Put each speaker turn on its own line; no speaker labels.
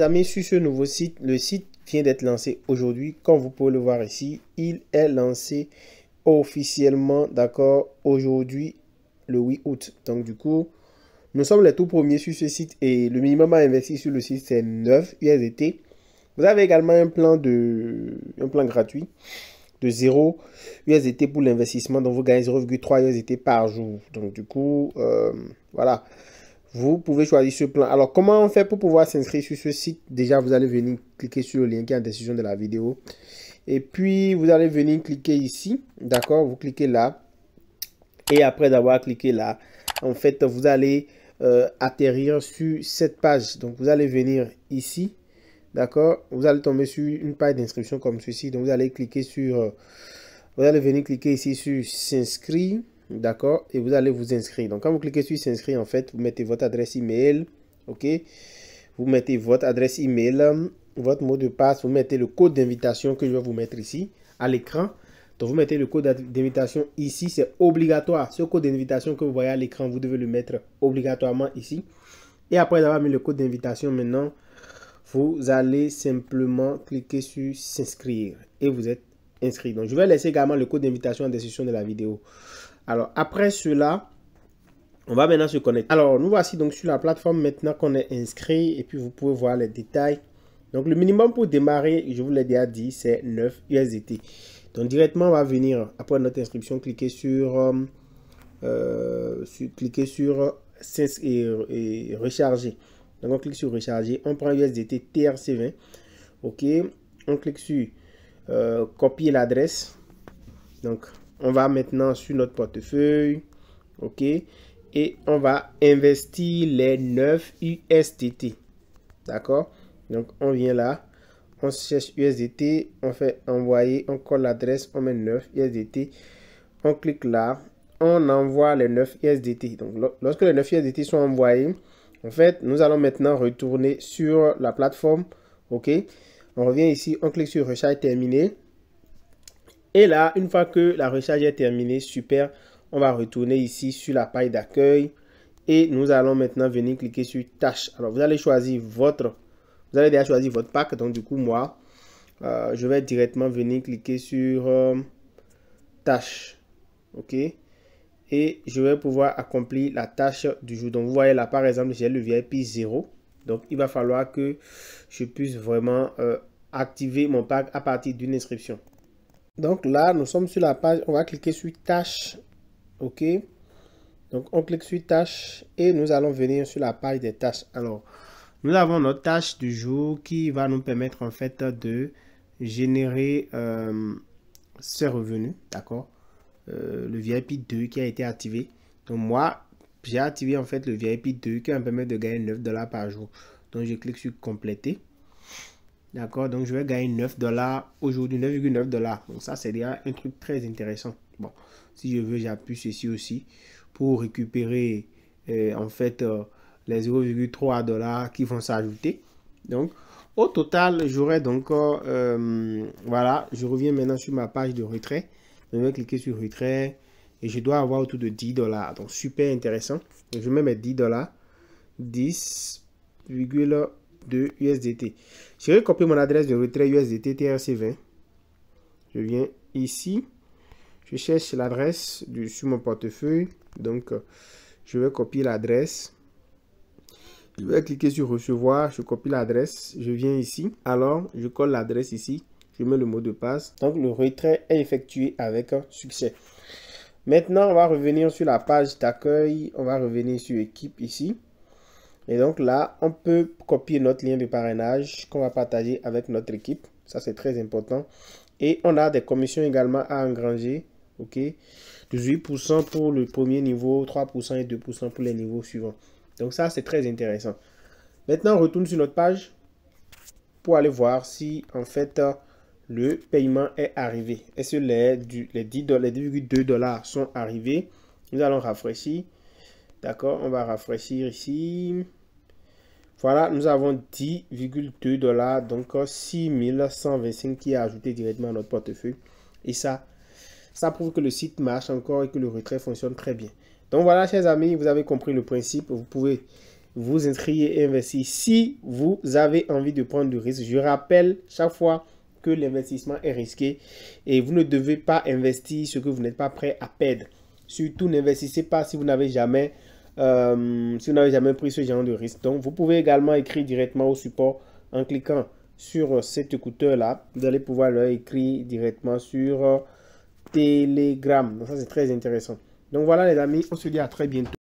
amis, sur ce nouveau site, le site vient d'être lancé aujourd'hui. Comme vous pouvez le voir ici, il est lancé officiellement, d'accord, aujourd'hui, le 8 août. Donc, du coup, nous sommes les tout premiers sur ce site et le minimum à investir sur le site, c'est 9 USDT. Vous avez également un plan, de, un plan gratuit de 0 USDT pour l'investissement. dont vous gagnez 0,3 USDT par jour. Donc, du coup, euh, voilà. Vous pouvez choisir ce plan. Alors, comment on fait pour pouvoir s'inscrire sur ce site Déjà, vous allez venir cliquer sur le lien qui est en description de la vidéo. Et puis, vous allez venir cliquer ici. D'accord Vous cliquez là. Et après d'avoir cliqué là, en fait, vous allez euh, atterrir sur cette page. Donc, vous allez venir ici. D'accord Vous allez tomber sur une page d'inscription comme ceci. Donc, vous allez cliquer sur... Euh, vous allez venir cliquer ici sur s'inscrire. D'accord Et vous allez vous inscrire. Donc, quand vous cliquez sur s'inscrire, en fait, vous mettez votre adresse email. OK Vous mettez votre adresse email, votre mot de passe. Vous mettez le code d'invitation que je vais vous mettre ici à l'écran. Donc, vous mettez le code d'invitation ici. C'est obligatoire. Ce code d'invitation que vous voyez à l'écran, vous devez le mettre obligatoirement ici. Et après avoir mis le code d'invitation, maintenant, vous allez simplement cliquer sur s'inscrire. Et vous êtes Inscrit. Donc, je vais laisser également le code d'invitation en description de la vidéo. Alors, après cela, on va maintenant se connecter. Alors, nous voici donc sur la plateforme maintenant qu'on est inscrit et puis vous pouvez voir les détails. Donc, le minimum pour démarrer, je vous l'ai déjà dit, c'est 9 USDT. Donc, directement, on va venir, après notre inscription, cliquer sur, euh, euh, cliquer sur et, et, recharger. Donc, on clique sur recharger. On prend USDT TRC20. OK. On clique sur euh, copier l'adresse. Donc, on va maintenant sur notre portefeuille. OK. Et on va investir les 9 USDT. D'accord Donc, on vient là. On cherche USDT. On fait envoyer. On colle l'adresse. On met 9 USDT. On clique là. On envoie les 9 USDT. Donc, lorsque les 9 USDT sont envoyés, en fait, nous allons maintenant retourner sur la plateforme. OK on revient ici, on clique sur recharge terminée. Et là, une fois que la recharge est terminée, super, on va retourner ici sur la paille d'accueil. Et nous allons maintenant venir cliquer sur tâche. Alors, vous allez choisir votre, vous allez déjà choisir votre pack. Donc, du coup, moi, euh, je vais directement venir cliquer sur euh, tâche. OK et je vais pouvoir accomplir la tâche du jour. Donc, vous voyez là, par exemple, j'ai le VIP 0. Donc, il va falloir que je puisse vraiment euh, activer mon pack à partir d'une inscription. Donc là, nous sommes sur la page. On va cliquer sur tâches OK. Donc, on clique sur tâches et nous allons venir sur la page des tâches. Alors, nous avons notre tâche du jour qui va nous permettre en fait de générer euh, ces revenus D'accord. Euh, le VIP 2 qui a été activé. Donc, moi, j'ai activé en fait le VIP 2 qui me permet de gagner 9 dollars par jour. Donc je clique sur compléter. D'accord, donc je vais gagner 9 dollars aujourd'hui, 9,9 dollars. Donc ça c'est déjà un truc très intéressant. Bon, si je veux, j'appuie ceci aussi pour récupérer euh, en fait euh, les 0,3 dollars qui vont s'ajouter. Donc au total, j'aurai donc euh, voilà, je reviens maintenant sur ma page de retrait. Je vais cliquer sur retrait. Et je dois avoir autour de 10 dollars. Donc, super intéressant. Je mets mes 10 dollars. 10,2 USDT. Je vais copier mon adresse de retrait USDT TRC20. Je viens ici. Je cherche l'adresse sur mon portefeuille. Donc, euh, je vais copier l'adresse. Je vais cliquer sur recevoir, je copie l'adresse, je viens ici. Alors, je colle l'adresse ici, je mets le mot de passe. Donc, le retrait est effectué avec succès. Maintenant, on va revenir sur la page d'accueil. On va revenir sur équipe ici. Et donc là, on peut copier notre lien de parrainage qu'on va partager avec notre équipe. Ça, c'est très important. Et on a des commissions également à engranger. OK 18% pour le premier niveau, 3% et 2% pour les niveaux suivants. Donc ça, c'est très intéressant. Maintenant, on retourne sur notre page pour aller voir si, en fait, euh, le paiement est arrivé. Est-ce que les, les 10,2 dollars sont arrivés Nous allons rafraîchir. D'accord, on va rafraîchir ici. Voilà, nous avons 10,2 dollars, donc 6125 qui est ajouté directement à notre portefeuille. Et ça, ça prouve que le site marche encore et que le retrait fonctionne très bien. Donc voilà, chers amis, vous avez compris le principe. Vous pouvez vous inscrire et investir si vous avez envie de prendre du risque. Je rappelle chaque fois l'investissement est risqué et vous ne devez pas investir ce que vous n'êtes pas prêt à perdre. Surtout, n'investissez pas si vous n'avez jamais, euh, si n'avez jamais pris ce genre de risque. Donc, vous pouvez également écrire directement au support en cliquant sur cet écouteur-là. Vous allez pouvoir le écrire directement sur euh, Telegram. Donc, ça, c'est très intéressant. Donc, voilà, les amis, on se dit à très bientôt.